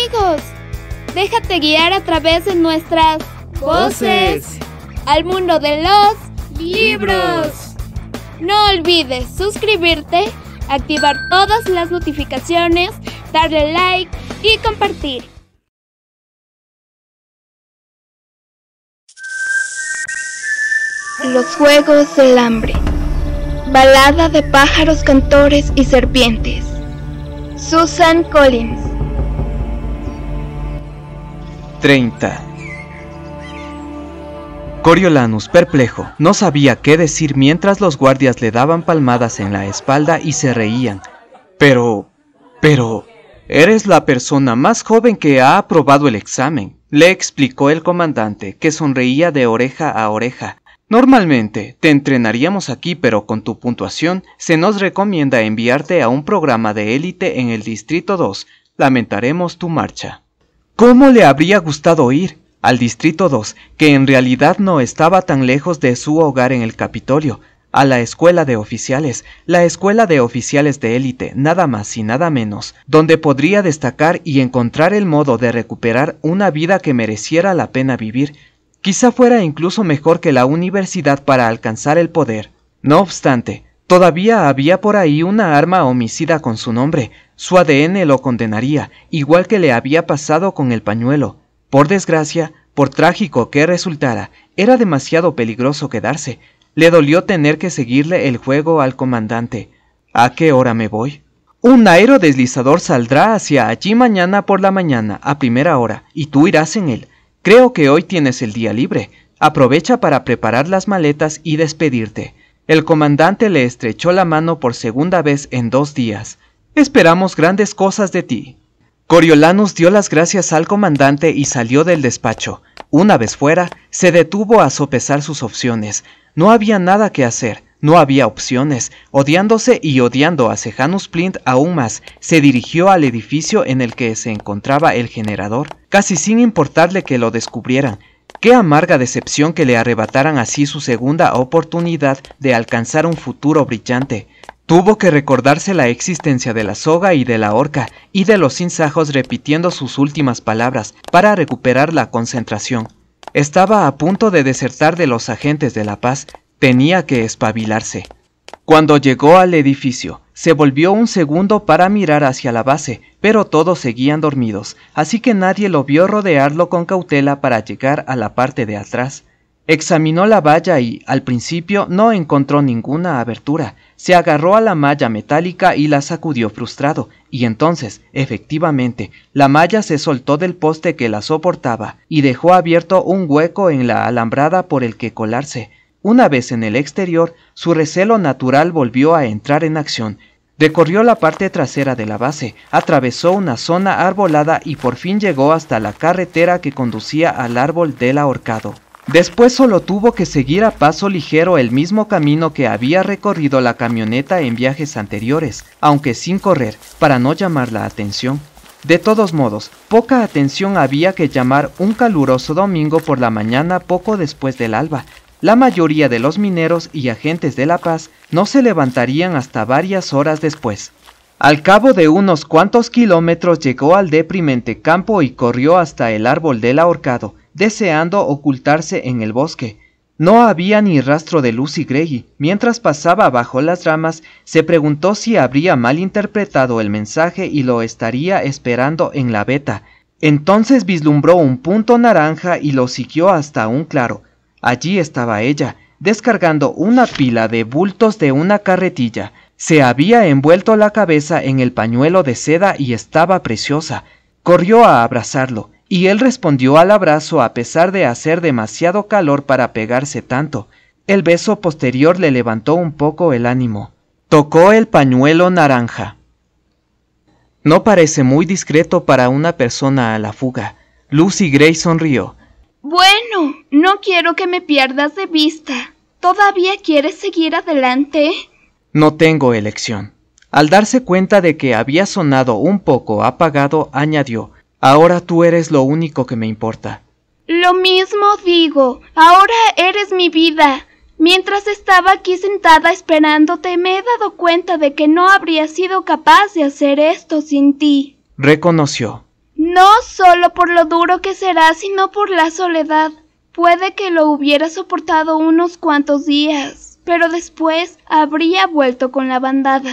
amigos. Déjate guiar a través de nuestras voces al mundo de los libros. No olvides suscribirte, activar todas las notificaciones, darle like y compartir. Los Juegos del Hambre. Balada de pájaros cantores y serpientes. Susan Collins. 30. Coriolanus, perplejo, no sabía qué decir mientras los guardias le daban palmadas en la espalda y se reían. Pero... pero... Eres la persona más joven que ha aprobado el examen, le explicó el comandante, que sonreía de oreja a oreja. Normalmente, te entrenaríamos aquí, pero con tu puntuación, se nos recomienda enviarte a un programa de élite en el Distrito 2. Lamentaremos tu marcha. ¿Cómo le habría gustado ir al Distrito 2, que en realidad no estaba tan lejos de su hogar en el Capitolio, a la Escuela de Oficiales, la Escuela de Oficiales de Élite, nada más y nada menos, donde podría destacar y encontrar el modo de recuperar una vida que mereciera la pena vivir, quizá fuera incluso mejor que la universidad para alcanzar el poder. No obstante, Todavía había por ahí una arma homicida con su nombre. Su ADN lo condenaría, igual que le había pasado con el pañuelo. Por desgracia, por trágico que resultara, era demasiado peligroso quedarse. Le dolió tener que seguirle el juego al comandante. ¿A qué hora me voy? Un aerodeslizador saldrá hacia allí mañana por la mañana, a primera hora, y tú irás en él. Creo que hoy tienes el día libre. Aprovecha para preparar las maletas y despedirte. El comandante le estrechó la mano por segunda vez en dos días. Esperamos grandes cosas de ti. Coriolanus dio las gracias al comandante y salió del despacho. Una vez fuera, se detuvo a sopesar sus opciones. No había nada que hacer, no había opciones. Odiándose y odiando a Sejanus Plint aún más, se dirigió al edificio en el que se encontraba el generador, casi sin importarle que lo descubrieran, Qué amarga decepción que le arrebataran así su segunda oportunidad de alcanzar un futuro brillante. Tuvo que recordarse la existencia de la soga y de la horca y de los sinsajos repitiendo sus últimas palabras para recuperar la concentración. Estaba a punto de desertar de los agentes de la paz, tenía que espabilarse. Cuando llegó al edificio, se volvió un segundo para mirar hacia la base, pero todos seguían dormidos, así que nadie lo vio rodearlo con cautela para llegar a la parte de atrás. Examinó la valla y, al principio, no encontró ninguna abertura. Se agarró a la malla metálica y la sacudió frustrado, y entonces, efectivamente, la malla se soltó del poste que la soportaba y dejó abierto un hueco en la alambrada por el que colarse. Una vez en el exterior, su recelo natural volvió a entrar en acción. Recorrió la parte trasera de la base, atravesó una zona arbolada y por fin llegó hasta la carretera que conducía al árbol del ahorcado. Después solo tuvo que seguir a paso ligero el mismo camino que había recorrido la camioneta en viajes anteriores, aunque sin correr, para no llamar la atención. De todos modos, poca atención había que llamar un caluroso domingo por la mañana poco después del alba, la mayoría de los mineros y agentes de la paz no se levantarían hasta varias horas después. Al cabo de unos cuantos kilómetros llegó al deprimente campo y corrió hasta el árbol del ahorcado, deseando ocultarse en el bosque. No había ni rastro de Lucy Gregi. Mientras pasaba bajo las ramas, se preguntó si habría malinterpretado el mensaje y lo estaría esperando en la veta. Entonces vislumbró un punto naranja y lo siguió hasta un claro. Allí estaba ella, descargando una pila de bultos de una carretilla. Se había envuelto la cabeza en el pañuelo de seda y estaba preciosa. Corrió a abrazarlo, y él respondió al abrazo a pesar de hacer demasiado calor para pegarse tanto. El beso posterior le levantó un poco el ánimo. Tocó el pañuelo naranja. No parece muy discreto para una persona a la fuga. Lucy Gray sonrió. Bueno, no quiero que me pierdas de vista. ¿Todavía quieres seguir adelante? No tengo elección. Al darse cuenta de que había sonado un poco apagado, añadió, Ahora tú eres lo único que me importa. Lo mismo digo, ahora eres mi vida. Mientras estaba aquí sentada esperándote, me he dado cuenta de que no habría sido capaz de hacer esto sin ti. Reconoció no solo por lo duro que será, sino por la soledad. Puede que lo hubiera soportado unos cuantos días, pero después habría vuelto con la bandada.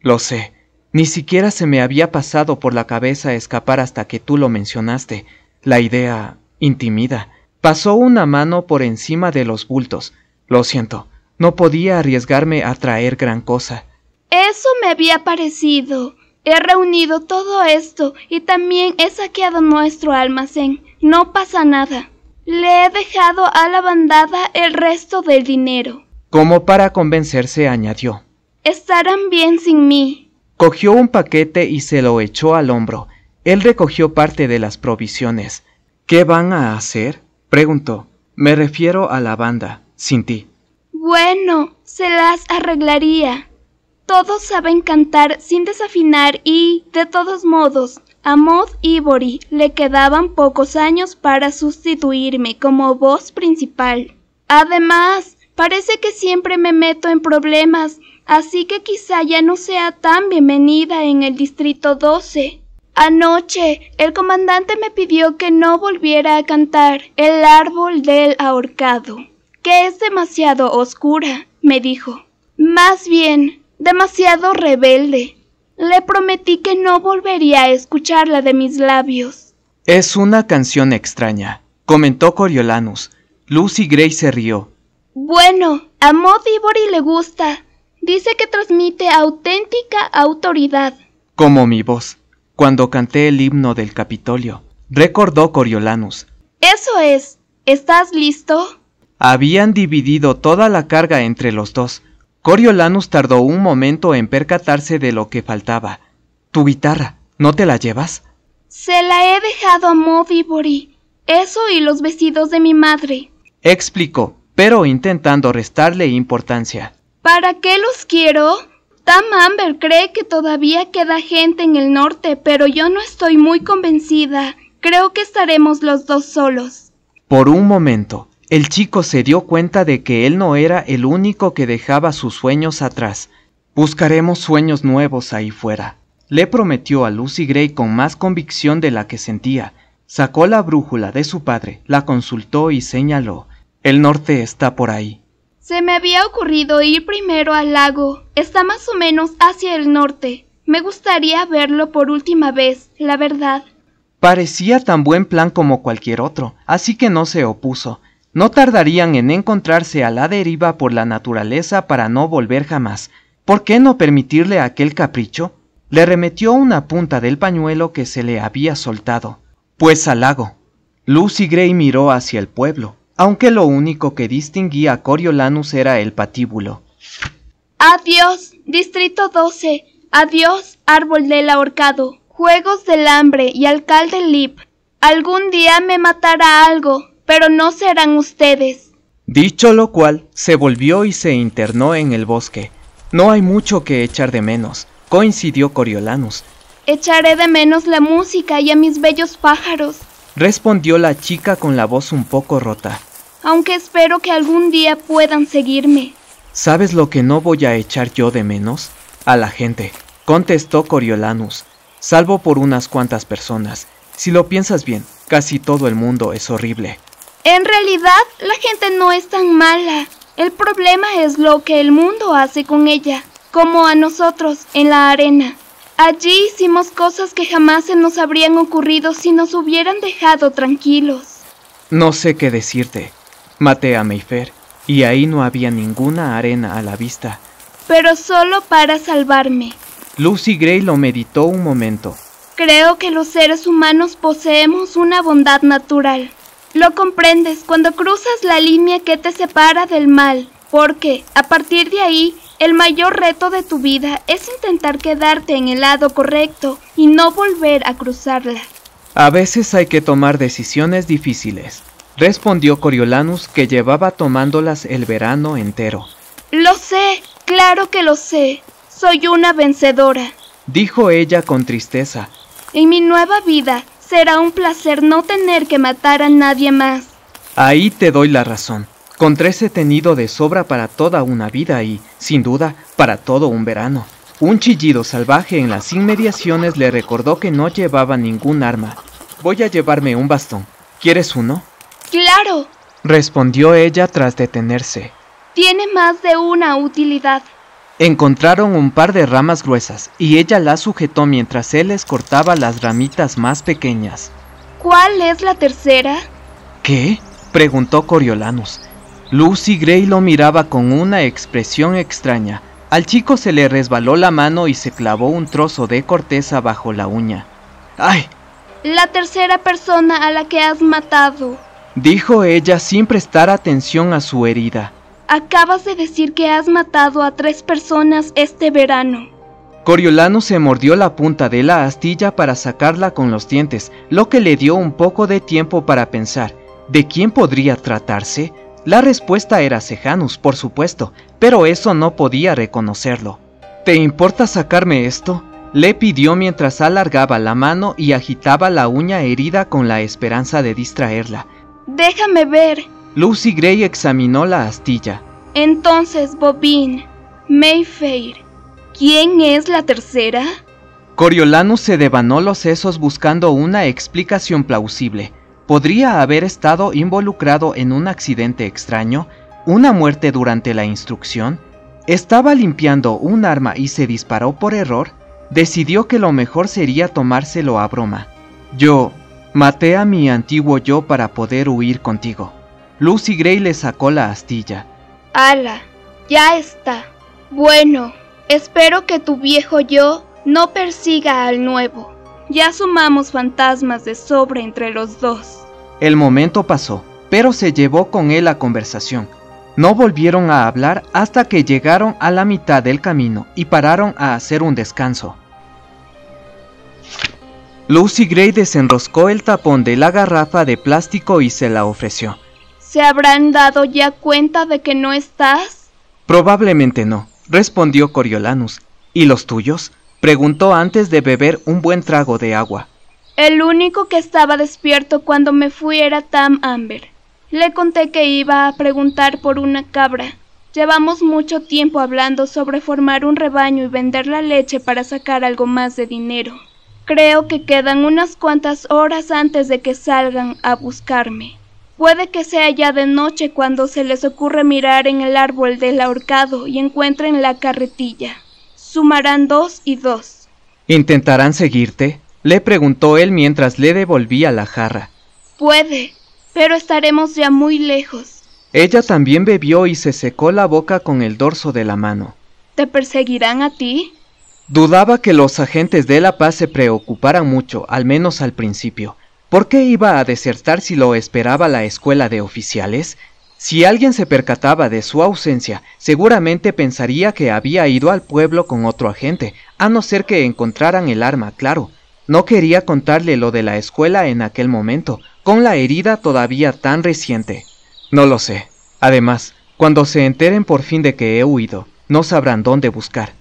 Lo sé. Ni siquiera se me había pasado por la cabeza escapar hasta que tú lo mencionaste. La idea intimida. Pasó una mano por encima de los bultos. Lo siento, no podía arriesgarme a traer gran cosa. Eso me había parecido. He reunido todo esto y también he saqueado nuestro almacén. No pasa nada. Le he dejado a la bandada el resto del dinero. Como para convencerse, añadió. Estarán bien sin mí. Cogió un paquete y se lo echó al hombro. Él recogió parte de las provisiones. ¿Qué van a hacer? preguntó. Me refiero a la banda, sin ti. Bueno, se las arreglaría. Todos saben cantar sin desafinar y, de todos modos, a Maud Ivory le quedaban pocos años para sustituirme como voz principal. Además, parece que siempre me meto en problemas, así que quizá ya no sea tan bienvenida en el Distrito 12. Anoche, el comandante me pidió que no volviera a cantar El árbol del ahorcado, que es demasiado oscura, me dijo. Más bien, demasiado rebelde. Le prometí que no volvería a escucharla de mis labios. Es una canción extraña, comentó Coriolanus. Lucy Gray se rió. Bueno, a Modibori le gusta. Dice que transmite auténtica autoridad. Como mi voz, cuando canté el himno del Capitolio, recordó Coriolanus. Eso es. ¿Estás listo? Habían dividido toda la carga entre los dos, Coriolanus tardó un momento en percatarse de lo que faltaba. Tu guitarra, ¿no te la llevas? Se la he dejado a Modibori. Eso y los vestidos de mi madre. Explicó, pero intentando restarle importancia. ¿Para qué los quiero? Tam Amber cree que todavía queda gente en el norte, pero yo no estoy muy convencida. Creo que estaremos los dos solos. Por un momento, el chico se dio cuenta de que él no era el único que dejaba sus sueños atrás. Buscaremos sueños nuevos ahí fuera. Le prometió a Lucy Gray con más convicción de la que sentía. Sacó la brújula de su padre, la consultó y señaló. El norte está por ahí. Se me había ocurrido ir primero al lago. Está más o menos hacia el norte. Me gustaría verlo por última vez, la verdad. Parecía tan buen plan como cualquier otro, así que no se opuso no tardarían en encontrarse a la deriva por la naturaleza para no volver jamás. ¿Por qué no permitirle aquel capricho? Le remetió una punta del pañuelo que se le había soltado. Pues al lago. Lucy Gray miró hacia el pueblo, aunque lo único que distinguía a Coriolanus era el patíbulo. Adiós, Distrito 12. Adiós, Árbol del Ahorcado. Juegos del Hambre y Alcalde Lip. Algún día me matará algo, pero no serán ustedes. Dicho lo cual, se volvió y se internó en el bosque. No hay mucho que echar de menos, coincidió Coriolanus. Echaré de menos la música y a mis bellos pájaros, respondió la chica con la voz un poco rota. Aunque espero que algún día puedan seguirme. ¿Sabes lo que no voy a echar yo de menos? A la gente, contestó Coriolanus, salvo por unas cuantas personas. Si lo piensas bien, casi todo el mundo es horrible. En realidad, la gente no es tan mala. El problema es lo que el mundo hace con ella, como a nosotros en la arena. Allí hicimos cosas que jamás se nos habrían ocurrido si nos hubieran dejado tranquilos. No sé qué decirte. Maté a Mayfair y ahí no había ninguna arena a la vista. Pero solo para salvarme. Lucy Gray lo meditó un momento. Creo que los seres humanos poseemos una bondad natural. Lo comprendes cuando cruzas la línea que te separa del mal, porque a partir de ahí el mayor reto de tu vida es intentar quedarte en el lado correcto y no volver a cruzarla. A veces hay que tomar decisiones difíciles, respondió Coriolanus que llevaba tomándolas el verano entero. Lo sé, claro que lo sé, soy una vencedora, dijo ella con tristeza. En mi nueva vida será un placer no tener que matar a nadie más. Ahí te doy la razón. Con tres he tenido de sobra para toda una vida y, sin duda, para todo un verano. Un chillido salvaje en las inmediaciones le recordó que no llevaba ningún arma. Voy a llevarme un bastón. ¿Quieres uno? Claro, respondió ella tras detenerse. Tiene más de una utilidad. Encontraron un par de ramas gruesas y ella las sujetó mientras él les cortaba las ramitas más pequeñas. ¿Cuál es la tercera? ¿Qué? preguntó Coriolanus. Lucy Gray lo miraba con una expresión extraña. Al chico se le resbaló la mano y se clavó un trozo de corteza bajo la uña. ¡Ay! La tercera persona a la que has matado, dijo ella sin prestar atención a su herida. Acabas de decir que has matado a tres personas este verano. Coriolano se mordió la punta de la astilla para sacarla con los dientes, lo que le dio un poco de tiempo para pensar. ¿De quién podría tratarse? La respuesta era Cejanus, por supuesto, pero eso no podía reconocerlo. ¿Te importa sacarme esto? Le pidió mientras alargaba la mano y agitaba la uña herida con la esperanza de distraerla. Déjame ver. Lucy Gray examinó la astilla. Entonces, Bobin, Mayfair, ¿quién es la tercera? Coriolanus se devanó los sesos buscando una explicación plausible. ¿Podría haber estado involucrado en un accidente extraño? ¿Una muerte durante la instrucción? ¿Estaba limpiando un arma y se disparó por error? Decidió que lo mejor sería tomárselo a broma. Yo, maté a mi antiguo yo para poder huir contigo. Lucy Gray le sacó la astilla. ¡Hala! Ya está. Bueno, espero que tu viejo yo no persiga al nuevo. Ya sumamos fantasmas de sobre entre los dos. El momento pasó, pero se llevó con él la conversación. No volvieron a hablar hasta que llegaron a la mitad del camino y pararon a hacer un descanso. Lucy Gray desenroscó el tapón de la garrafa de plástico y se la ofreció. ¿Se habrán dado ya cuenta de que no estás? Probablemente no, respondió Coriolanus. ¿Y los tuyos? preguntó antes de beber un buen trago de agua. El único que estaba despierto cuando me fui era Tam Amber. Le conté que iba a preguntar por una cabra. Llevamos mucho tiempo hablando sobre formar un rebaño y vender la leche para sacar algo más de dinero. Creo que quedan unas cuantas horas antes de que salgan a buscarme. Puede que sea ya de noche cuando se les ocurre mirar en el árbol del ahorcado y encuentren la carretilla. Sumarán dos y dos. ¿Intentarán seguirte? Le preguntó él mientras le devolvía la jarra. Puede, pero estaremos ya muy lejos. Ella también bebió y se secó la boca con el dorso de la mano. ¿Te perseguirán a ti? Dudaba que los agentes de la paz se preocuparan mucho, al menos al principio. ¿Por qué iba a desertar si lo esperaba la escuela de oficiales? Si alguien se percataba de su ausencia, seguramente pensaría que había ido al pueblo con otro agente, a no ser que encontraran el arma, claro. No quería contarle lo de la escuela en aquel momento, con la herida todavía tan reciente. No lo sé. Además, cuando se enteren por fin de que he huido, no sabrán dónde buscar.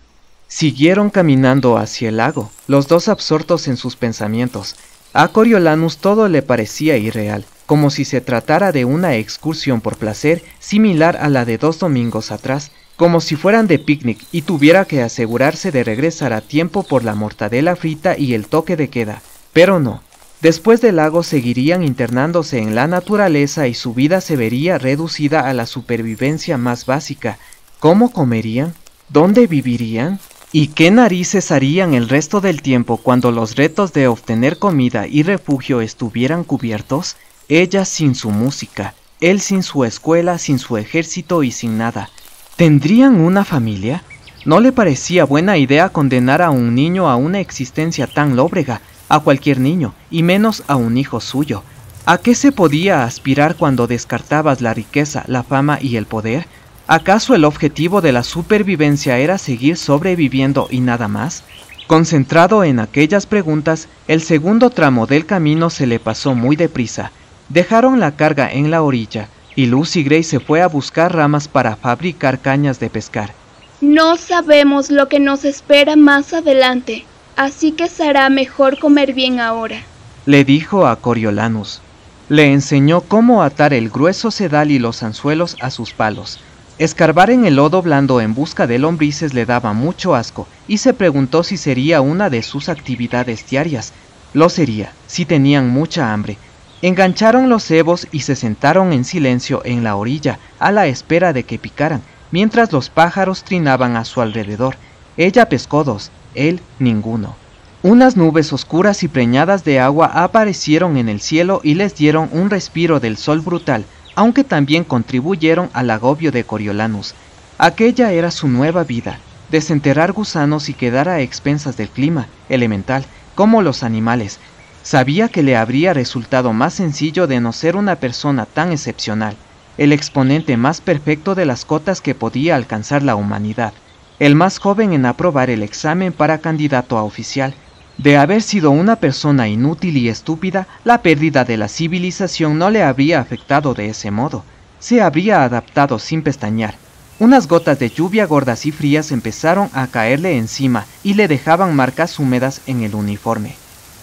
Siguieron caminando hacia el lago, los dos absortos en sus pensamientos. A Coriolanus todo le parecía irreal, como si se tratara de una excursión por placer similar a la de dos domingos atrás, como si fueran de picnic y tuviera que asegurarse de regresar a tiempo por la mortadela frita y el toque de queda. Pero no. Después del lago seguirían internándose en la naturaleza y su vida se vería reducida a la supervivencia más básica. ¿Cómo comerían? ¿Dónde vivirían? ¿Y qué narices harían el resto del tiempo cuando los retos de obtener comida y refugio estuvieran cubiertos? Ella sin su música, él sin su escuela, sin su ejército y sin nada. ¿Tendrían una familia? No le parecía buena idea condenar a un niño a una existencia tan lóbrega, a cualquier niño, y menos a un hijo suyo. ¿A qué se podía aspirar cuando descartabas la riqueza, la fama y el poder? ¿Acaso el objetivo de la supervivencia era seguir sobreviviendo y nada más? Concentrado en aquellas preguntas, el segundo tramo del camino se le pasó muy deprisa. Dejaron la carga en la orilla y Lucy Gray se fue a buscar ramas para fabricar cañas de pescar. No sabemos lo que nos espera más adelante, así que será mejor comer bien ahora, le dijo a Coriolanus. Le enseñó cómo atar el grueso sedal y los anzuelos a sus palos, Escarbar en el lodo blando en busca de lombrices le daba mucho asco y se preguntó si sería una de sus actividades diarias. Lo sería, si tenían mucha hambre. Engancharon los cebos y se sentaron en silencio en la orilla, a la espera de que picaran, mientras los pájaros trinaban a su alrededor. Ella pescó dos, él ninguno. Unas nubes oscuras y preñadas de agua aparecieron en el cielo y les dieron un respiro del sol brutal, aunque también contribuyeron al agobio de Coriolanus. Aquella era su nueva vida, desenterrar gusanos y quedar a expensas del clima, elemental, como los animales. Sabía que le habría resultado más sencillo de no ser una persona tan excepcional, el exponente más perfecto de las cotas que podía alcanzar la humanidad, el más joven en aprobar el examen para candidato a oficial, de haber sido una persona inútil y estúpida, la pérdida de la civilización no le habría afectado de ese modo. Se habría adaptado sin pestañear. Unas gotas de lluvia gordas y frías empezaron a caerle encima y le dejaban marcas húmedas en el uniforme.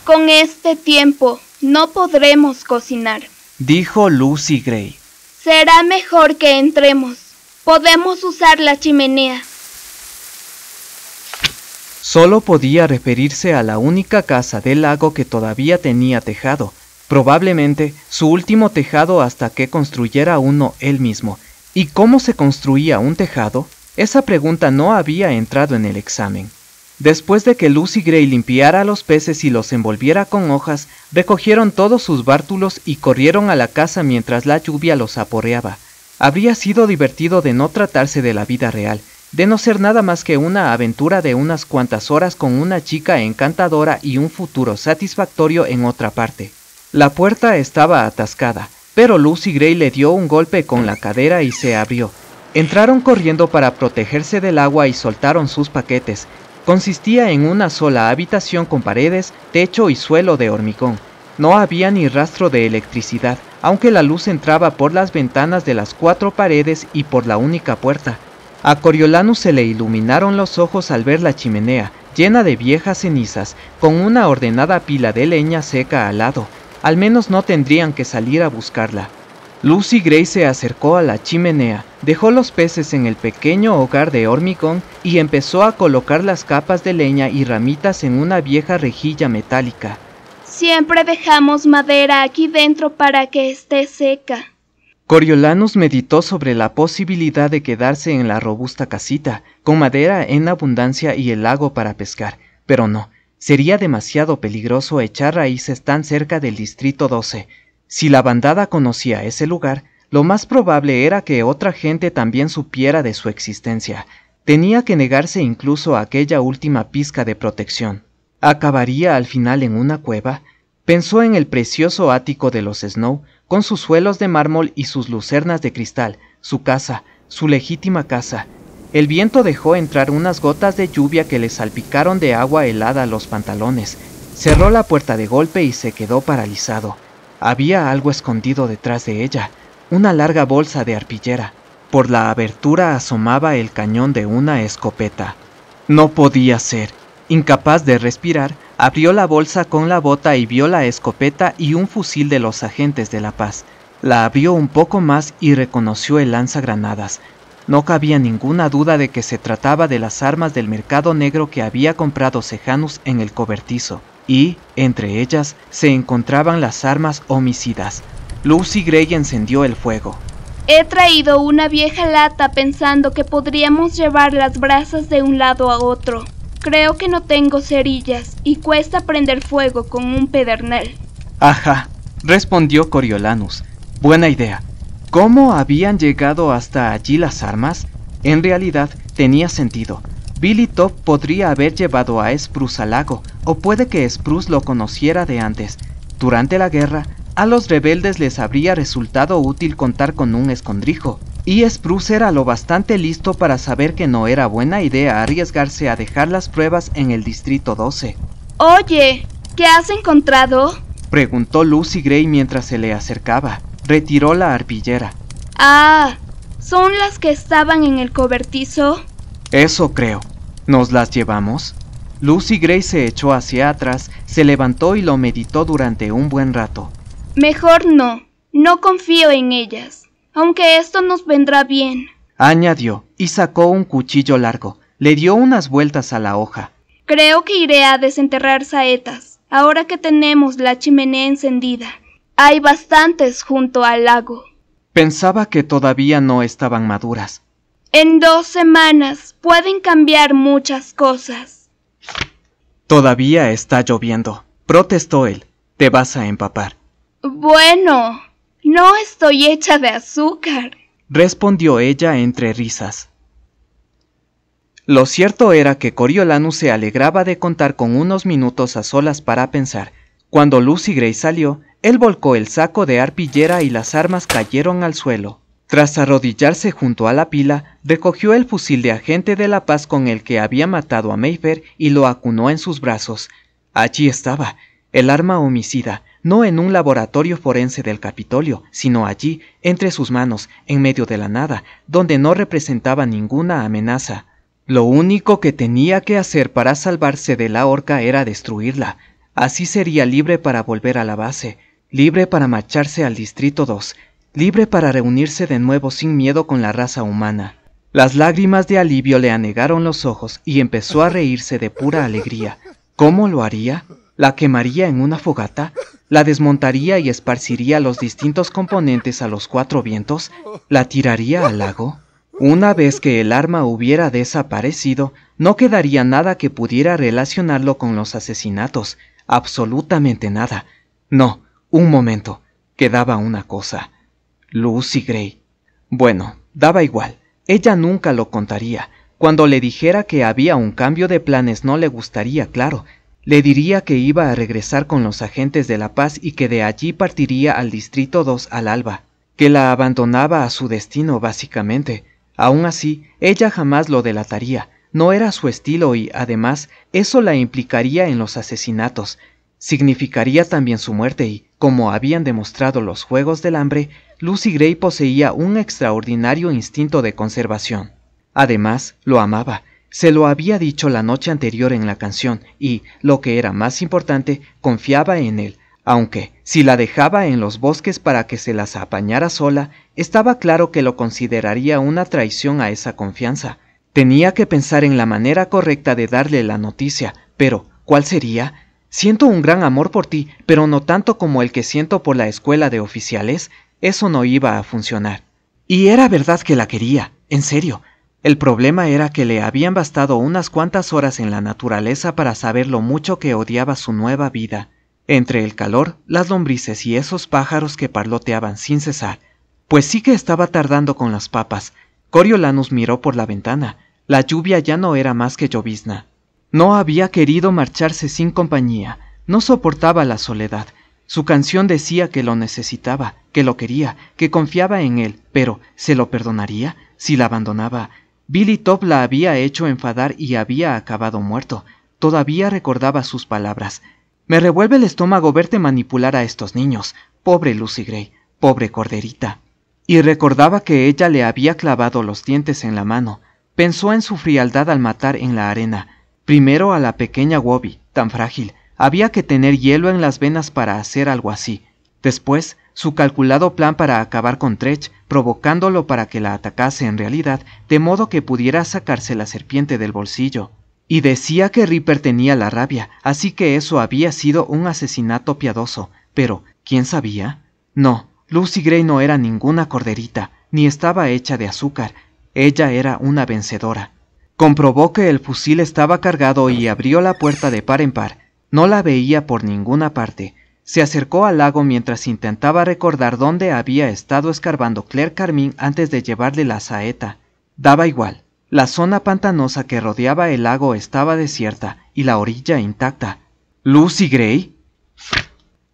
Con este tiempo no podremos cocinar, dijo Lucy Gray. Será mejor que entremos. Podemos usar la chimenea. Solo podía referirse a la única casa del lago que todavía tenía tejado, probablemente su último tejado hasta que construyera uno él mismo. ¿Y cómo se construía un tejado? Esa pregunta no había entrado en el examen. Después de que Lucy Gray limpiara los peces y los envolviera con hojas, recogieron todos sus bártulos y corrieron a la casa mientras la lluvia los aporeaba. Habría sido divertido de no tratarse de la vida real, de no ser nada más que una aventura de unas cuantas horas con una chica encantadora y un futuro satisfactorio en otra parte. La puerta estaba atascada, pero Lucy Gray le dio un golpe con la cadera y se abrió. Entraron corriendo para protegerse del agua y soltaron sus paquetes. Consistía en una sola habitación con paredes, techo y suelo de hormigón. No había ni rastro de electricidad, aunque la luz entraba por las ventanas de las cuatro paredes y por la única puerta. A Coriolanus se le iluminaron los ojos al ver la chimenea, llena de viejas cenizas, con una ordenada pila de leña seca al lado. Al menos no tendrían que salir a buscarla. Lucy Gray se acercó a la chimenea, dejó los peces en el pequeño hogar de hormigón y empezó a colocar las capas de leña y ramitas en una vieja rejilla metálica. Siempre dejamos madera aquí dentro para que esté seca. Coriolanus meditó sobre la posibilidad de quedarse en la robusta casita, con madera en abundancia y el lago para pescar, pero no, sería demasiado peligroso echar raíces tan cerca del Distrito 12. Si la bandada conocía ese lugar, lo más probable era que otra gente también supiera de su existencia. Tenía que negarse incluso a aquella última pizca de protección. ¿Acabaría al final en una cueva? Pensó en el precioso ático de los Snow, con sus suelos de mármol y sus lucernas de cristal, su casa, su legítima casa. El viento dejó entrar unas gotas de lluvia que le salpicaron de agua helada los pantalones. Cerró la puerta de golpe y se quedó paralizado. Había algo escondido detrás de ella, una larga bolsa de arpillera. Por la abertura asomaba el cañón de una escopeta. No podía ser. Incapaz de respirar, Abrió la bolsa con la bota y vio la escopeta y un fusil de los agentes de la paz. La abrió un poco más y reconoció el lanzagranadas. No cabía ninguna duda de que se trataba de las armas del mercado negro que había comprado Sejanus en el cobertizo, y, entre ellas, se encontraban las armas homicidas. Lucy Gray encendió el fuego. He traído una vieja lata pensando que podríamos llevar las brasas de un lado a otro. Creo que no tengo cerillas y cuesta prender fuego con un pedernal. Ajá, respondió Coriolanus. Buena idea. ¿Cómo habían llegado hasta allí las armas? En realidad tenía sentido. Billy Top podría haber llevado a Spruce al lago, o puede que Spruce lo conociera de antes. Durante la guerra, a los rebeldes les habría resultado útil contar con un escondrijo. Y Spruce era lo bastante listo para saber que no era buena idea arriesgarse a dejar las pruebas en el Distrito 12. Oye, ¿qué has encontrado? Preguntó Lucy Gray mientras se le acercaba. Retiró la arpillera. Ah, ¿son las que estaban en el cobertizo? Eso creo. ¿Nos las llevamos? Lucy Gray se echó hacia atrás, se levantó y lo meditó durante un buen rato. Mejor no. No confío en ellas aunque esto nos vendrá bien. Añadió, y sacó un cuchillo largo. Le dio unas vueltas a la hoja. Creo que iré a desenterrar saetas, ahora que tenemos la chimenea encendida. Hay bastantes junto al lago. Pensaba que todavía no estaban maduras. En dos semanas pueden cambiar muchas cosas. Todavía está lloviendo, protestó él. Te vas a empapar. Bueno. No estoy hecha de azúcar, respondió ella entre risas. Lo cierto era que Coriolanus se alegraba de contar con unos minutos a solas para pensar. Cuando Lucy Gray salió, él volcó el saco de arpillera y las armas cayeron al suelo. Tras arrodillarse junto a la pila, recogió el fusil de agente de la paz con el que había matado a Mayfair y lo acunó en sus brazos. Allí estaba, el arma homicida, no en un laboratorio forense del Capitolio, sino allí, entre sus manos, en medio de la nada, donde no representaba ninguna amenaza. Lo único que tenía que hacer para salvarse de la horca era destruirla. Así sería libre para volver a la base, libre para marcharse al Distrito 2, libre para reunirse de nuevo sin miedo con la raza humana. Las lágrimas de alivio le anegaron los ojos y empezó a reírse de pura alegría. ¿Cómo lo haría? la quemaría en una fogata, la desmontaría y esparciría los distintos componentes a los cuatro vientos, la tiraría al lago. Una vez que el arma hubiera desaparecido, no quedaría nada que pudiera relacionarlo con los asesinatos, absolutamente nada. No, un momento, quedaba una cosa. Lucy Gray. Bueno, daba igual, ella nunca lo contaría. Cuando le dijera que había un cambio de planes no le gustaría, claro, le diría que iba a regresar con los agentes de la paz y que de allí partiría al Distrito 2 al alba, que la abandonaba a su destino básicamente. Aún así, ella jamás lo delataría, no era su estilo y, además, eso la implicaría en los asesinatos. Significaría también su muerte y, como habían demostrado los Juegos del Hambre, Lucy Gray poseía un extraordinario instinto de conservación. Además, lo amaba, se lo había dicho la noche anterior en la canción y, lo que era más importante, confiaba en él, aunque, si la dejaba en los bosques para que se las apañara sola, estaba claro que lo consideraría una traición a esa confianza. Tenía que pensar en la manera correcta de darle la noticia, pero ¿cuál sería? Siento un gran amor por ti, pero no tanto como el que siento por la escuela de oficiales, eso no iba a funcionar. Y era verdad que la quería, en serio, el problema era que le habían bastado unas cuantas horas en la naturaleza para saber lo mucho que odiaba su nueva vida, entre el calor, las lombrices y esos pájaros que parloteaban sin cesar. Pues sí que estaba tardando con las papas. Coriolanus miró por la ventana. La lluvia ya no era más que llovizna. No había querido marcharse sin compañía, no soportaba la soledad. Su canción decía que lo necesitaba, que lo quería, que confiaba en él, pero ¿se lo perdonaría? Si la abandonaba, Billy Top la había hecho enfadar y había acabado muerto. Todavía recordaba sus palabras. Me revuelve el estómago verte manipular a estos niños. Pobre Lucy Gray, pobre corderita. Y recordaba que ella le había clavado los dientes en la mano. Pensó en su frialdad al matar en la arena. Primero a la pequeña Wobby, tan frágil. Había que tener hielo en las venas para hacer algo así. Después, su calculado plan para acabar con Trech provocándolo para que la atacase en realidad, de modo que pudiera sacarse la serpiente del bolsillo. Y decía que Ripper tenía la rabia, así que eso había sido un asesinato piadoso. Pero, ¿quién sabía? No, Lucy Gray no era ninguna corderita, ni estaba hecha de azúcar. Ella era una vencedora. Comprobó que el fusil estaba cargado y abrió la puerta de par en par. No la veía por ninguna parte, se acercó al lago mientras intentaba recordar dónde había estado escarbando Claire Carmín antes de llevarle la saeta. Daba igual. La zona pantanosa que rodeaba el lago estaba desierta y la orilla intacta. ¿Lucy Gray?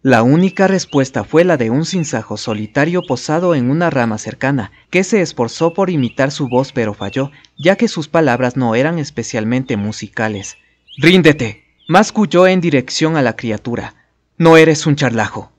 La única respuesta fue la de un cinzajo solitario posado en una rama cercana, que se esforzó por imitar su voz pero falló, ya que sus palabras no eran especialmente musicales. Ríndete. Masculló en dirección a la criatura. No eres un charlajo.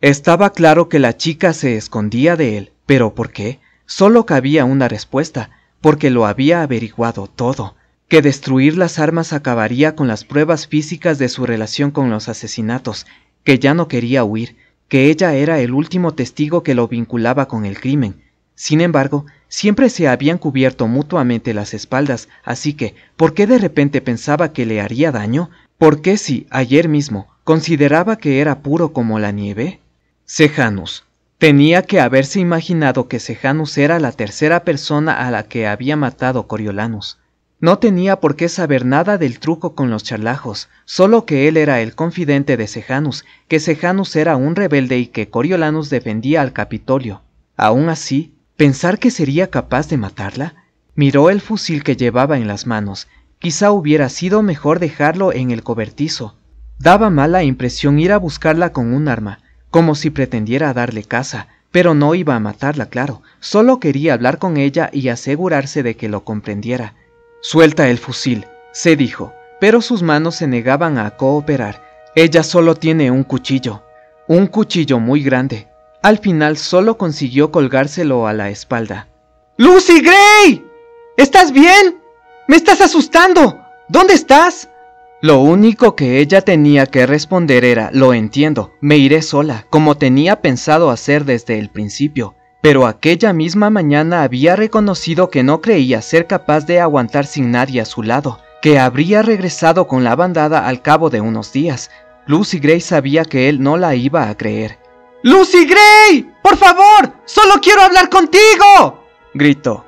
Estaba claro que la chica se escondía de él, pero ¿por qué? Solo cabía una respuesta, porque lo había averiguado todo, que destruir las armas acabaría con las pruebas físicas de su relación con los asesinatos, que ya no quería huir, que ella era el último testigo que lo vinculaba con el crimen. Sin embargo, siempre se habían cubierto mutuamente las espaldas, así que, ¿por qué de repente pensaba que le haría daño? ¿Por qué si ayer mismo consideraba que era puro como la nieve? Sejanus. Tenía que haberse imaginado que Sejanus era la tercera persona a la que había matado Coriolanus. No tenía por qué saber nada del truco con los charlajos, solo que él era el confidente de Sejanus, que Sejanus era un rebelde y que Coriolanus defendía al Capitolio. Aún así, pensar que sería capaz de matarla, miró el fusil que llevaba en las manos Quizá hubiera sido mejor dejarlo en el cobertizo. Daba mala impresión ir a buscarla con un arma, como si pretendiera darle caza, pero no iba a matarla, claro, solo quería hablar con ella y asegurarse de que lo comprendiera. Suelta el fusil, se dijo, pero sus manos se negaban a cooperar. Ella solo tiene un cuchillo, un cuchillo muy grande. Al final solo consiguió colgárselo a la espalda. ¡Lucy Gray! ¿Estás bien? ¡Me estás asustando! ¿Dónde estás? Lo único que ella tenía que responder era, lo entiendo, me iré sola, como tenía pensado hacer desde el principio, pero aquella misma mañana había reconocido que no creía ser capaz de aguantar sin nadie a su lado, que habría regresado con la bandada al cabo de unos días. Lucy Gray sabía que él no la iba a creer. ¡Lucy Gray! ¡Por favor! ¡Solo quiero hablar contigo! gritó.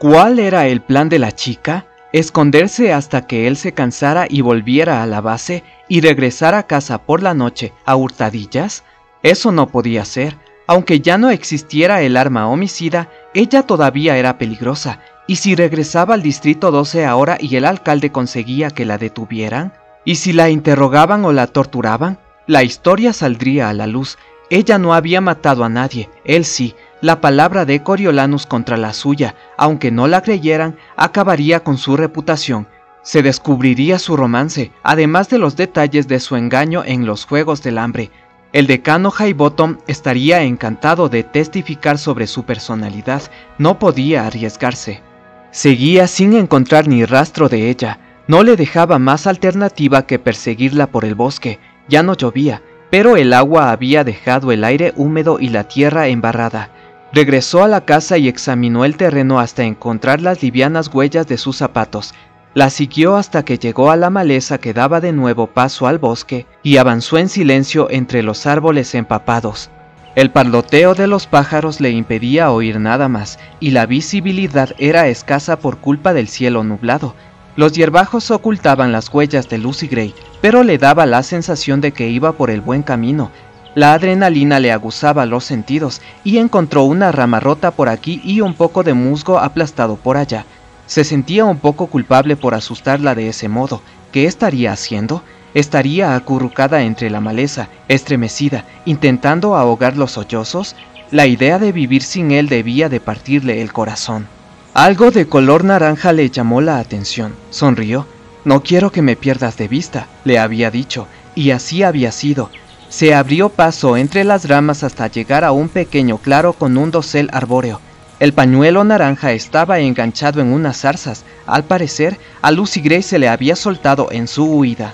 ¿Cuál era el plan de la chica? esconderse hasta que él se cansara y volviera a la base y regresar a casa por la noche a hurtadillas? Eso no podía ser. Aunque ya no existiera el arma homicida, ella todavía era peligrosa, y si regresaba al Distrito 12 ahora y el alcalde conseguía que la detuvieran, y si la interrogaban o la torturaban, la historia saldría a la luz. Ella no había matado a nadie, él sí, la palabra de Coriolanus contra la suya, aunque no la creyeran, acabaría con su reputación. Se descubriría su romance, además de los detalles de su engaño en los Juegos del Hambre. El decano Highbottom estaría encantado de testificar sobre su personalidad, no podía arriesgarse. Seguía sin encontrar ni rastro de ella, no le dejaba más alternativa que perseguirla por el bosque, ya no llovía, pero el agua había dejado el aire húmedo y la tierra embarrada. Regresó a la casa y examinó el terreno hasta encontrar las livianas huellas de sus zapatos. La siguió hasta que llegó a la maleza que daba de nuevo paso al bosque y avanzó en silencio entre los árboles empapados. El parloteo de los pájaros le impedía oír nada más y la visibilidad era escasa por culpa del cielo nublado. Los hierbajos ocultaban las huellas de Lucy Gray, pero le daba la sensación de que iba por el buen camino la adrenalina le aguzaba los sentidos y encontró una rama rota por aquí y un poco de musgo aplastado por allá. Se sentía un poco culpable por asustarla de ese modo. ¿Qué estaría haciendo? Estaría acurrucada entre la maleza, estremecida, intentando ahogar los sollozos. La idea de vivir sin él debía de partirle el corazón. Algo de color naranja le llamó la atención. Sonrió. No quiero que me pierdas de vista, le había dicho, y así había sido. Se abrió paso entre las ramas hasta llegar a un pequeño claro con un dosel arbóreo. El pañuelo naranja estaba enganchado en unas zarzas. Al parecer, a Lucy Gray se le había soltado en su huida.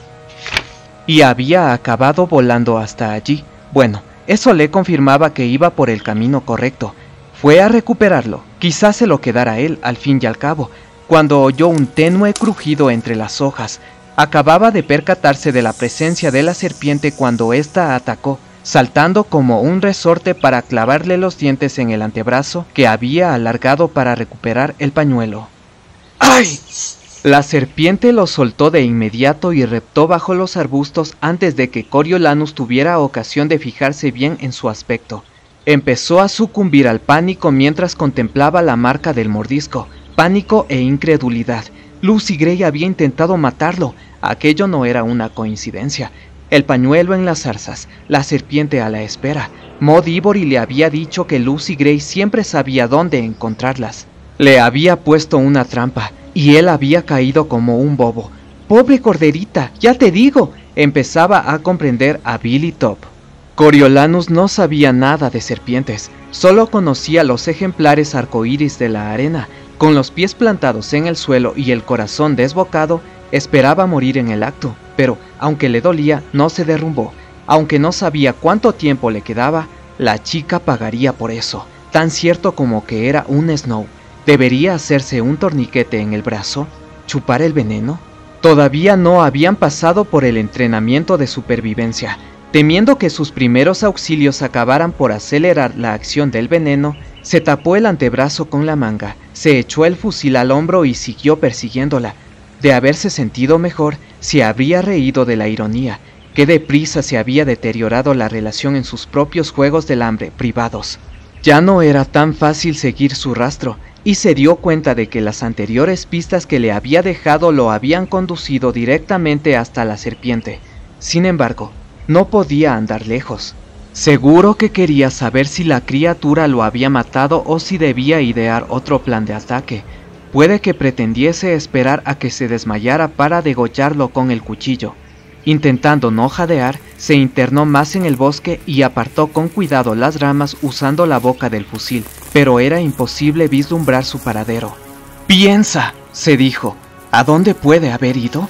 Y había acabado volando hasta allí. Bueno, eso le confirmaba que iba por el camino correcto. Fue a recuperarlo. Quizás se lo quedara él, al fin y al cabo, cuando oyó un tenue crujido entre las hojas acababa de percatarse de la presencia de la serpiente cuando ésta atacó, saltando como un resorte para clavarle los dientes en el antebrazo que había alargado para recuperar el pañuelo. ¡Ay! La serpiente lo soltó de inmediato y reptó bajo los arbustos antes de que Coriolanus tuviera ocasión de fijarse bien en su aspecto. Empezó a sucumbir al pánico mientras contemplaba la marca del mordisco, pánico e incredulidad, Lucy Gray había intentado matarlo. Aquello no era una coincidencia. El pañuelo en las zarzas, la serpiente a la espera. Maud Ivory le había dicho que Lucy Gray siempre sabía dónde encontrarlas. Le había puesto una trampa y él había caído como un bobo. Pobre corderita, ya te digo, empezaba a comprender a Billy Top. Coriolanus no sabía nada de serpientes, solo conocía los ejemplares arcoíris de la arena, con los pies plantados en el suelo y el corazón desbocado, esperaba morir en el acto, pero aunque le dolía, no se derrumbó. Aunque no sabía cuánto tiempo le quedaba, la chica pagaría por eso, tan cierto como que era un Snow. ¿Debería hacerse un torniquete en el brazo? ¿Chupar el veneno? Todavía no habían pasado por el entrenamiento de supervivencia, Temiendo que sus primeros auxilios acabaran por acelerar la acción del veneno, se tapó el antebrazo con la manga, se echó el fusil al hombro y siguió persiguiéndola. De haberse sentido mejor, se habría reído de la ironía, que deprisa se había deteriorado la relación en sus propios juegos del hambre privados. Ya no era tan fácil seguir su rastro, y se dio cuenta de que las anteriores pistas que le había dejado lo habían conducido directamente hasta la serpiente. Sin embargo, no podía andar lejos. Seguro que quería saber si la criatura lo había matado o si debía idear otro plan de ataque. Puede que pretendiese esperar a que se desmayara para degollarlo con el cuchillo. Intentando no jadear, se internó más en el bosque y apartó con cuidado las ramas usando la boca del fusil, pero era imposible vislumbrar su paradero. ¡Piensa! se dijo. ¿A dónde puede haber ido?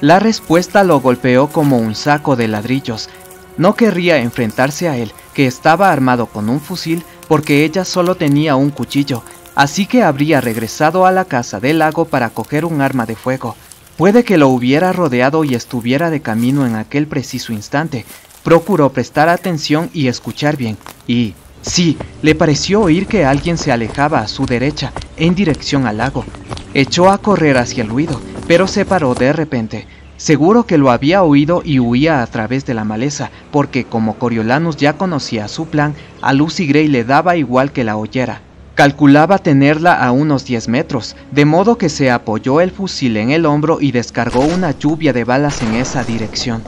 La respuesta lo golpeó como un saco de ladrillos. No querría enfrentarse a él, que estaba armado con un fusil, porque ella solo tenía un cuchillo, así que habría regresado a la casa del lago para coger un arma de fuego. Puede que lo hubiera rodeado y estuviera de camino en aquel preciso instante. Procuró prestar atención y escuchar bien, y, sí, le pareció oír que alguien se alejaba a su derecha, en dirección al lago. Echó a correr hacia el ruido, pero se paró de repente. Seguro que lo había oído y huía a través de la maleza, porque como Coriolanus ya conocía su plan, a Lucy Gray le daba igual que la oyera. Calculaba tenerla a unos 10 metros, de modo que se apoyó el fusil en el hombro y descargó una lluvia de balas en esa dirección.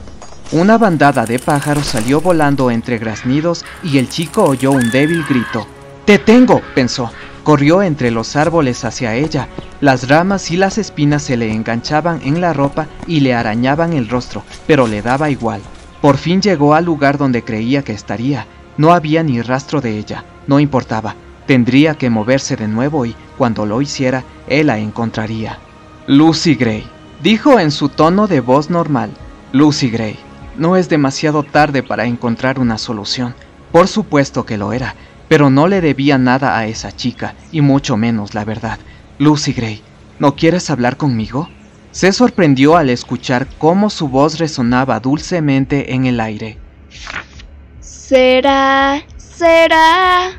Una bandada de pájaros salió volando entre graznidos y el chico oyó un débil grito. Te tengo, pensó. Corrió entre los árboles hacia ella. Las ramas y las espinas se le enganchaban en la ropa y le arañaban el rostro, pero le daba igual. Por fin llegó al lugar donde creía que estaría. No había ni rastro de ella. No importaba. Tendría que moverse de nuevo y, cuando lo hiciera, él la encontraría. Lucy Gray, dijo en su tono de voz normal. Lucy Gray, no es demasiado tarde para encontrar una solución. Por supuesto que lo era, pero no le debía nada a esa chica, y mucho menos la verdad. Lucy Gray, ¿no quieres hablar conmigo? Se sorprendió al escuchar cómo su voz resonaba dulcemente en el aire. Será, será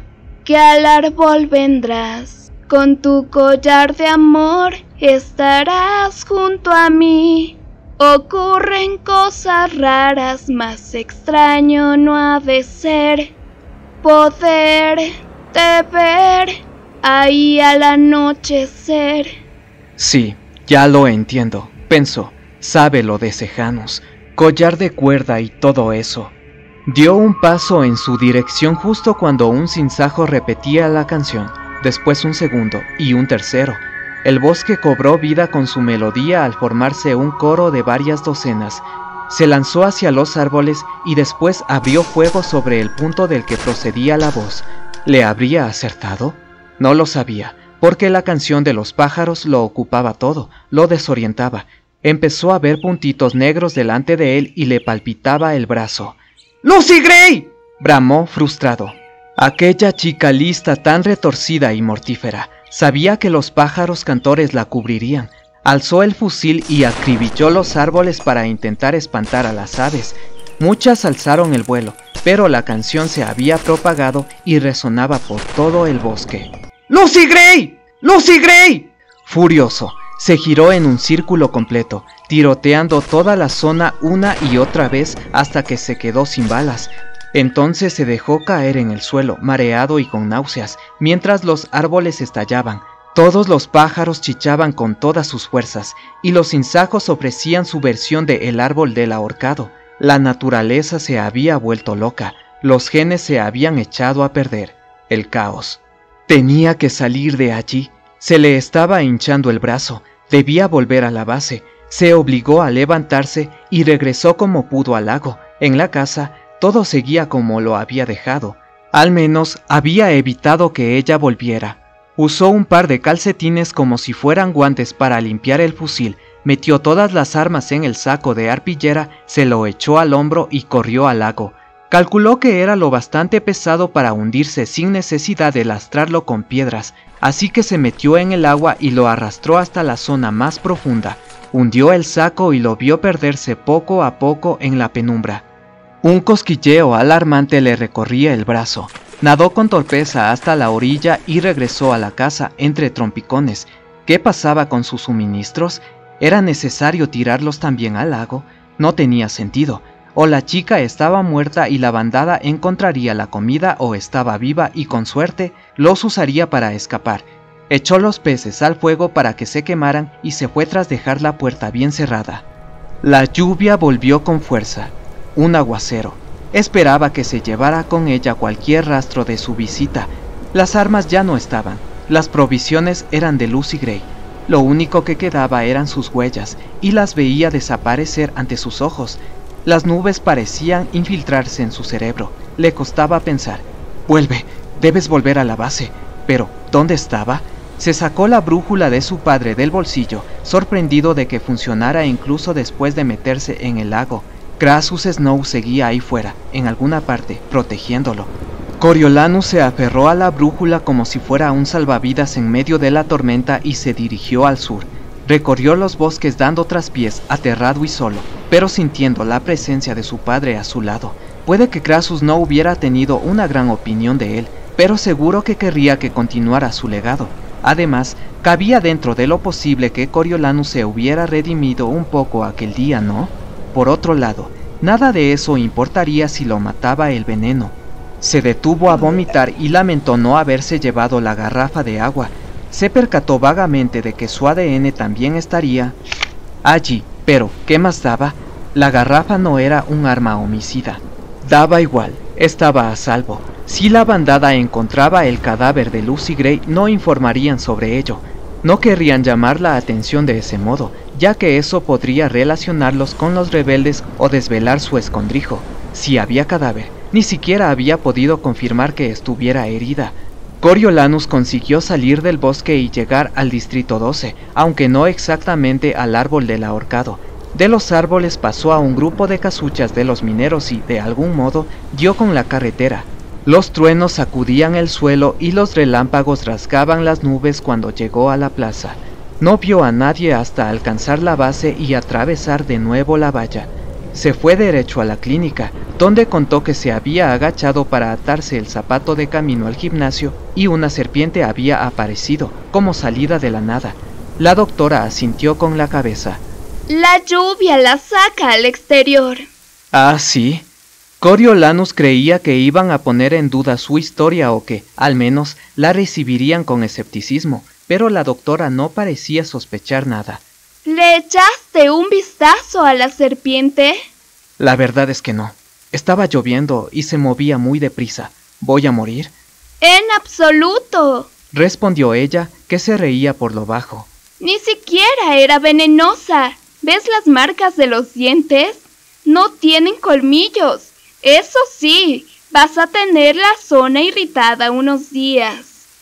que al árbol vendrás. Con tu collar de amor estarás junto a mí. Ocurren cosas raras, más extraño no ha de ser poder te ver ahí al anochecer. Sí, ya lo entiendo, pensó. Sabe lo de Cejanos, collar de cuerda y todo eso. Dio un paso en su dirección justo cuando un sinsajo repetía la canción, después un segundo y un tercero. El bosque cobró vida con su melodía al formarse un coro de varias docenas se lanzó hacia los árboles y después abrió fuego sobre el punto del que procedía la voz. ¿Le habría acertado? No lo sabía, porque la canción de los pájaros lo ocupaba todo, lo desorientaba. Empezó a ver puntitos negros delante de él y le palpitaba el brazo. ¡Lucy Gray! bramó frustrado. Aquella chica lista tan retorcida y mortífera, sabía que los pájaros cantores la cubrirían, Alzó el fusil y acribilló los árboles para intentar espantar a las aves. Muchas alzaron el vuelo, pero la canción se había propagado y resonaba por todo el bosque. ¡Lucy Gray! ¡Lucy Gray! Furioso, se giró en un círculo completo, tiroteando toda la zona una y otra vez hasta que se quedó sin balas. Entonces se dejó caer en el suelo, mareado y con náuseas, mientras los árboles estallaban. Todos los pájaros chichaban con todas sus fuerzas y los sinsajos ofrecían su versión de El árbol del ahorcado. La naturaleza se había vuelto loca, los genes se habían echado a perder, el caos. Tenía que salir de allí, se le estaba hinchando el brazo, debía volver a la base, se obligó a levantarse y regresó como pudo al lago. En la casa todo seguía como lo había dejado, al menos había evitado que ella volviera. Usó un par de calcetines como si fueran guantes para limpiar el fusil, metió todas las armas en el saco de arpillera, se lo echó al hombro y corrió al lago. Calculó que era lo bastante pesado para hundirse sin necesidad de lastrarlo con piedras, así que se metió en el agua y lo arrastró hasta la zona más profunda. Hundió el saco y lo vio perderse poco a poco en la penumbra. Un cosquilleo alarmante le recorría el brazo. Nadó con torpeza hasta la orilla y regresó a la casa entre trompicones. ¿Qué pasaba con sus suministros? ¿Era necesario tirarlos también al lago? No tenía sentido. O la chica estaba muerta y la bandada encontraría la comida o estaba viva y con suerte los usaría para escapar. Echó los peces al fuego para que se quemaran y se fue tras dejar la puerta bien cerrada. La lluvia volvió con fuerza. Un aguacero. Esperaba que se llevara con ella cualquier rastro de su visita. Las armas ya no estaban, las provisiones eran de Lucy Gray. Lo único que quedaba eran sus huellas, y las veía desaparecer ante sus ojos. Las nubes parecían infiltrarse en su cerebro. Le costaba pensar. Vuelve, debes volver a la base. Pero, ¿dónde estaba? Se sacó la brújula de su padre del bolsillo, sorprendido de que funcionara incluso después de meterse en el lago. Crassus Snow seguía ahí fuera, en alguna parte, protegiéndolo. Coriolanus se aferró a la brújula como si fuera un salvavidas en medio de la tormenta y se dirigió al sur. Recorrió los bosques dando traspiés, aterrado y solo, pero sintiendo la presencia de su padre a su lado. Puede que Crassus no hubiera tenido una gran opinión de él, pero seguro que querría que continuara su legado. Además, cabía dentro de lo posible que Coriolanus se hubiera redimido un poco aquel día, ¿no? Por otro lado, nada de eso importaría si lo mataba el veneno. Se detuvo a vomitar y lamentó no haberse llevado la garrafa de agua. Se percató vagamente de que su ADN también estaría allí, pero ¿qué más daba? La garrafa no era un arma homicida. Daba igual, estaba a salvo. Si la bandada encontraba el cadáver de Lucy Gray, no informarían sobre ello. No querrían llamar la atención de ese modo, ya que eso podría relacionarlos con los rebeldes o desvelar su escondrijo. Si había cadáver, ni siquiera había podido confirmar que estuviera herida. Coriolanus consiguió salir del bosque y llegar al distrito 12, aunque no exactamente al árbol del ahorcado. De los árboles pasó a un grupo de casuchas de los mineros y, de algún modo, dio con la carretera, los truenos sacudían el suelo y los relámpagos rasgaban las nubes cuando llegó a la plaza. No vio a nadie hasta alcanzar la base y atravesar de nuevo la valla. Se fue derecho a la clínica, donde contó que se había agachado para atarse el zapato de camino al gimnasio y una serpiente había aparecido, como salida de la nada. La doctora asintió con la cabeza. La lluvia la saca al exterior. Ah, sí. Coriolanus creía que iban a poner en duda su historia o que, al menos, la recibirían con escepticismo, pero la doctora no parecía sospechar nada. ¿Le echaste un vistazo a la serpiente? La verdad es que no. Estaba lloviendo y se movía muy deprisa. ¿Voy a morir? En absoluto. respondió ella, que se reía por lo bajo. Ni siquiera era venenosa. ¿Ves las marcas de los dientes? No tienen colmillos. Eso sí, vas a tener la zona irritada unos días.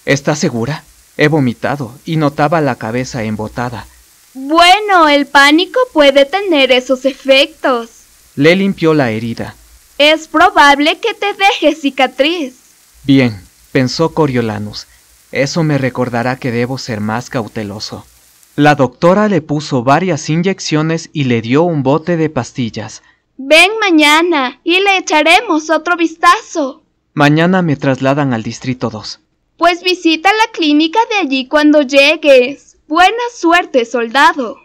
¿Estás segura? He vomitado y notaba la cabeza embotada. Bueno, el pánico puede tener esos efectos. Le limpió la herida. Es probable que te deje cicatriz. Bien, pensó Coriolanus. Eso me recordará que debo ser más cauteloso. La doctora le puso varias inyecciones y le dio un bote de pastillas. Ven mañana y le echaremos otro vistazo. Mañana me trasladan al Distrito 2. Pues visita la clínica de allí cuando llegues. Buena suerte, soldado.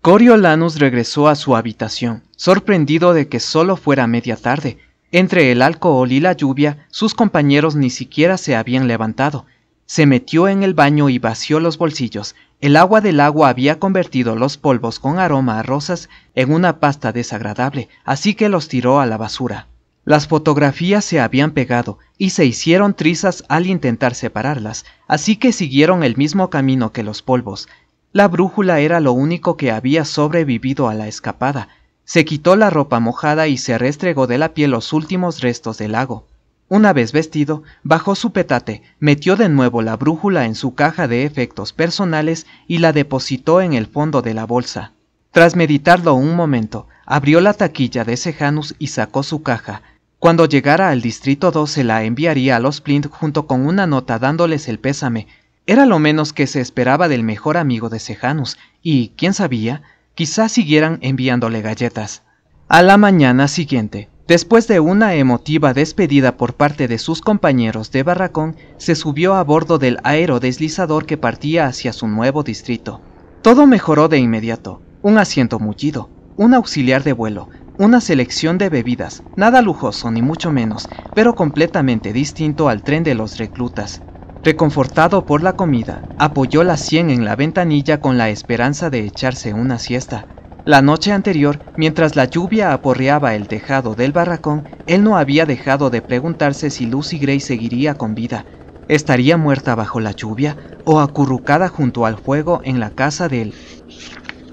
Coriolanus regresó a su habitación, sorprendido de que solo fuera media tarde. Entre el alcohol y la lluvia, sus compañeros ni siquiera se habían levantado. Se metió en el baño y vació los bolsillos, el agua del agua había convertido los polvos con aroma a rosas en una pasta desagradable, así que los tiró a la basura. Las fotografías se habían pegado y se hicieron trizas al intentar separarlas, así que siguieron el mismo camino que los polvos. La brújula era lo único que había sobrevivido a la escapada. Se quitó la ropa mojada y se restregó de la piel los últimos restos del lago. Una vez vestido, bajó su petate, metió de nuevo la brújula en su caja de efectos personales y la depositó en el fondo de la bolsa. Tras meditarlo un momento, abrió la taquilla de Sejanus y sacó su caja. Cuando llegara al Distrito 12 la enviaría a los Plint junto con una nota dándoles el pésame. Era lo menos que se esperaba del mejor amigo de Sejanus, y, quién sabía, quizás siguieran enviándole galletas. A la mañana siguiente, Después de una emotiva despedida por parte de sus compañeros de barracón, se subió a bordo del aerodeslizador que partía hacia su nuevo distrito. Todo mejoró de inmediato. Un asiento mullido, un auxiliar de vuelo, una selección de bebidas, nada lujoso ni mucho menos, pero completamente distinto al tren de los reclutas. Reconfortado por la comida, apoyó la sien en la ventanilla con la esperanza de echarse una siesta. La noche anterior, mientras la lluvia aporreaba el tejado del barracón, él no había dejado de preguntarse si Lucy Gray seguiría con vida. ¿Estaría muerta bajo la lluvia o acurrucada junto al fuego en la casa del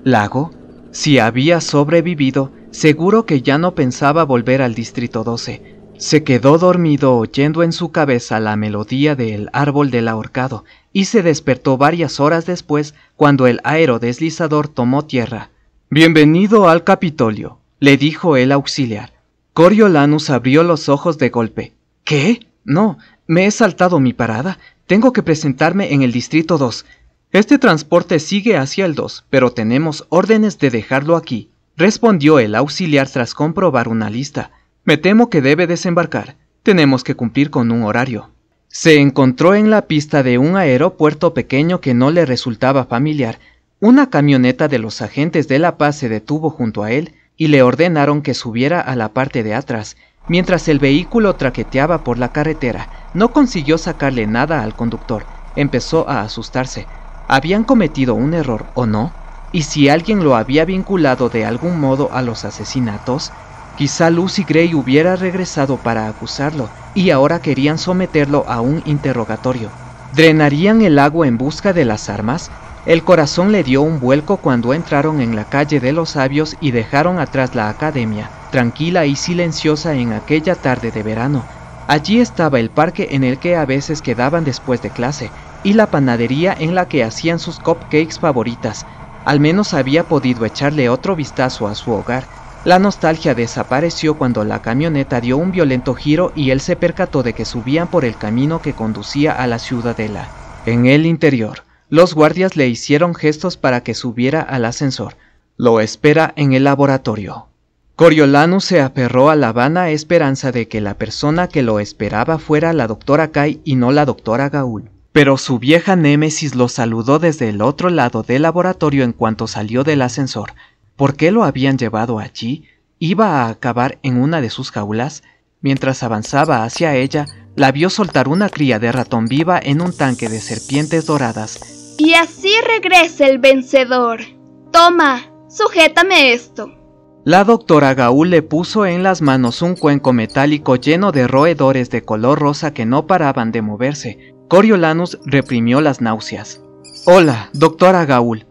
lago? Si había sobrevivido, seguro que ya no pensaba volver al Distrito 12. Se quedó dormido oyendo en su cabeza la melodía del árbol del ahorcado y se despertó varias horas después cuando el aerodeslizador tomó tierra. Bienvenido al Capitolio, le dijo el auxiliar. Coriolanus abrió los ojos de golpe. ¿Qué? No, me he saltado mi parada. Tengo que presentarme en el Distrito 2. Este transporte sigue hacia el 2, pero tenemos órdenes de dejarlo aquí, respondió el auxiliar tras comprobar una lista. Me temo que debe desembarcar. Tenemos que cumplir con un horario. Se encontró en la pista de un aeropuerto pequeño que no le resultaba familiar, una camioneta de los agentes de la paz se detuvo junto a él y le ordenaron que subiera a la parte de atrás. Mientras el vehículo traqueteaba por la carretera, no consiguió sacarle nada al conductor. Empezó a asustarse. ¿Habían cometido un error o no? ¿Y si alguien lo había vinculado de algún modo a los asesinatos? Quizá Lucy Gray hubiera regresado para acusarlo, y ahora querían someterlo a un interrogatorio. ¿Drenarían el agua en busca de las armas? El corazón le dio un vuelco cuando entraron en la calle de los sabios y dejaron atrás la academia, tranquila y silenciosa en aquella tarde de verano. Allí estaba el parque en el que a veces quedaban después de clase, y la panadería en la que hacían sus cupcakes favoritas. Al menos había podido echarle otro vistazo a su hogar. La nostalgia desapareció cuando la camioneta dio un violento giro y él se percató de que subían por el camino que conducía a la ciudadela. En el interior, los guardias le hicieron gestos para que subiera al ascensor. Lo espera en el laboratorio. Coriolanus se aferró a la vana esperanza de que la persona que lo esperaba fuera la doctora Kai y no la doctora Gaul. Pero su vieja némesis lo saludó desde el otro lado del laboratorio en cuanto salió del ascensor. ¿Por qué lo habían llevado allí? ¿Iba a acabar en una de sus jaulas? Mientras avanzaba hacia ella, la vio soltar una cría de ratón viva en un tanque de serpientes doradas y así regresa el vencedor. Toma, sujétame esto. La doctora Gaúl le puso en las manos un cuenco metálico lleno de roedores de color rosa que no paraban de moverse. Coriolanus reprimió las náuseas. Hola, doctora Gaúl.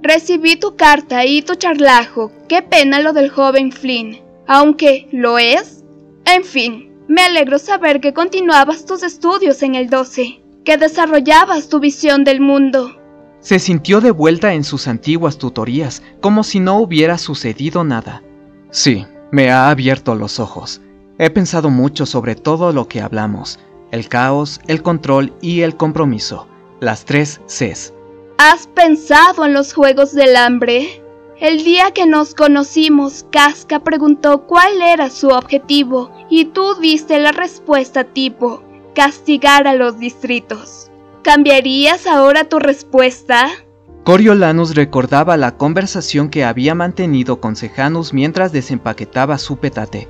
Recibí tu carta y tu charlajo. Qué pena lo del joven Flynn. Aunque, ¿lo es? En fin, me alegro saber que continuabas tus estudios en el 12 que desarrollabas tu visión del mundo. Se sintió de vuelta en sus antiguas tutorías, como si no hubiera sucedido nada. Sí, me ha abierto los ojos. He pensado mucho sobre todo lo que hablamos, el caos, el control y el compromiso, las tres Cs. ¿Has pensado en los Juegos del Hambre? El día que nos conocimos, Casca preguntó cuál era su objetivo y tú diste la respuesta tipo, castigar a los distritos. ¿Cambiarías ahora tu respuesta? Coriolanus recordaba la conversación que había mantenido con Sejanus mientras desempaquetaba su petate.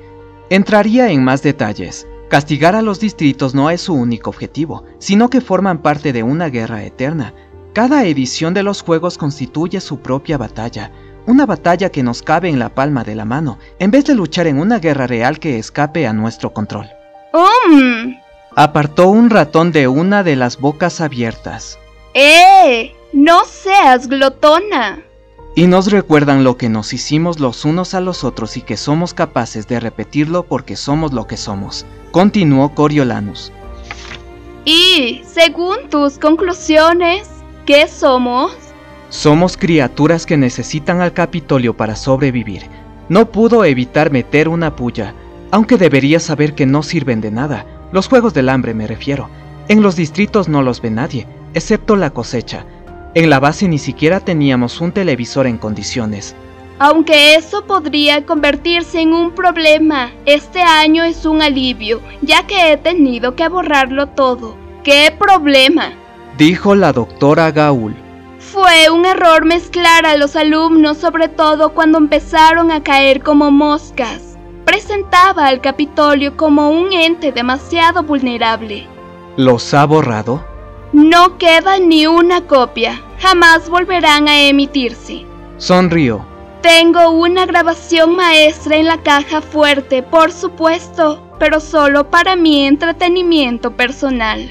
Entraría en más detalles. Castigar a los distritos no es su único objetivo, sino que forman parte de una guerra eterna. Cada edición de los juegos constituye su propia batalla, una batalla que nos cabe en la palma de la mano, en vez de luchar en una guerra real que escape a nuestro control apartó un ratón de una de las bocas abiertas. ¡Eh! ¡No seas glotona! Y nos recuerdan lo que nos hicimos los unos a los otros y que somos capaces de repetirlo porque somos lo que somos, continuó Coriolanus. Y, según tus conclusiones, ¿qué somos? Somos criaturas que necesitan al Capitolio para sobrevivir. No pudo evitar meter una puya, aunque debería saber que no sirven de nada los Juegos del Hambre me refiero. En los distritos no los ve nadie, excepto la cosecha. En la base ni siquiera teníamos un televisor en condiciones. Aunque eso podría convertirse en un problema, este año es un alivio, ya que he tenido que borrarlo todo. ¡Qué problema! Dijo la doctora Gaul. Fue un error mezclar a los alumnos, sobre todo cuando empezaron a caer como moscas presentaba al Capitolio como un ente demasiado vulnerable. ¿Los ha borrado? No queda ni una copia. Jamás volverán a emitirse. Sonrió. Tengo una grabación maestra en la caja fuerte, por supuesto, pero solo para mi entretenimiento personal.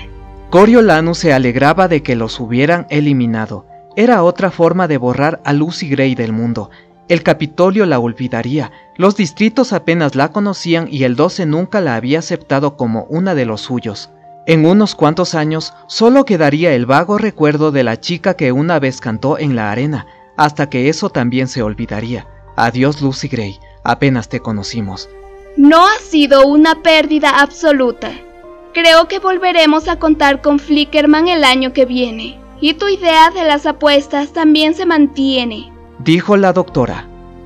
Coriolano se alegraba de que los hubieran eliminado. Era otra forma de borrar a Lucy Gray del mundo, el Capitolio la olvidaría, los distritos apenas la conocían y el 12 nunca la había aceptado como una de los suyos. En unos cuantos años solo quedaría el vago recuerdo de la chica que una vez cantó en la arena, hasta que eso también se olvidaría. Adiós Lucy Gray, apenas te conocimos. No ha sido una pérdida absoluta. Creo que volveremos a contar con Flickerman el año que viene. Y tu idea de las apuestas también se mantiene dijo la doctora.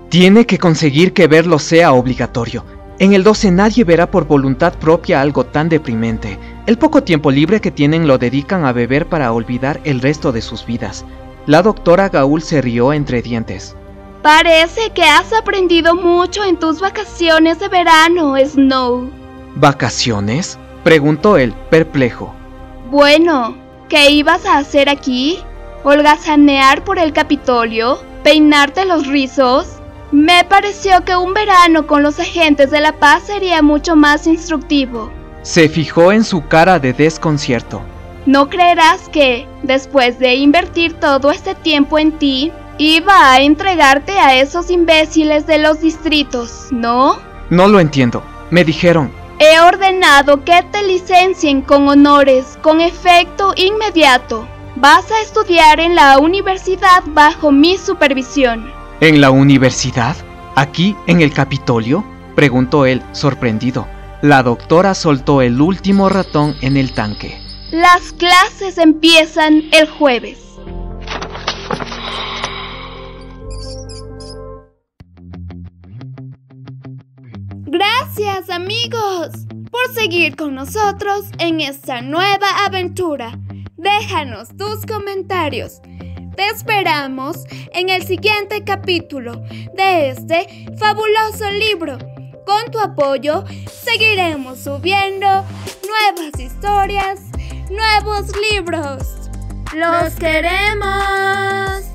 Tiene que conseguir que verlo sea obligatorio. En el 12 nadie verá por voluntad propia algo tan deprimente. El poco tiempo libre que tienen lo dedican a beber para olvidar el resto de sus vidas. La doctora Gaúl se rió entre dientes. Parece que has aprendido mucho en tus vacaciones de verano, Snow. ¿Vacaciones? preguntó él, perplejo. Bueno, ¿qué ibas a hacer aquí? ¿Holgazanear por el Capitolio? peinarte los rizos? Me pareció que un verano con los agentes de la paz sería mucho más instructivo. Se fijó en su cara de desconcierto. No creerás que, después de invertir todo este tiempo en ti, iba a entregarte a esos imbéciles de los distritos, ¿no? No lo entiendo. Me dijeron. He ordenado que te licencien con honores, con efecto inmediato. Vas a estudiar en la universidad bajo mi supervisión. ¿En la universidad? ¿Aquí, en el Capitolio? Preguntó él, sorprendido. La doctora soltó el último ratón en el tanque. Las clases empiezan el jueves. Gracias amigos por seguir con nosotros en esta nueva aventura. Déjanos tus comentarios. Te esperamos en el siguiente capítulo de este fabuloso libro. Con tu apoyo seguiremos subiendo nuevas historias, nuevos libros. ¡Los queremos!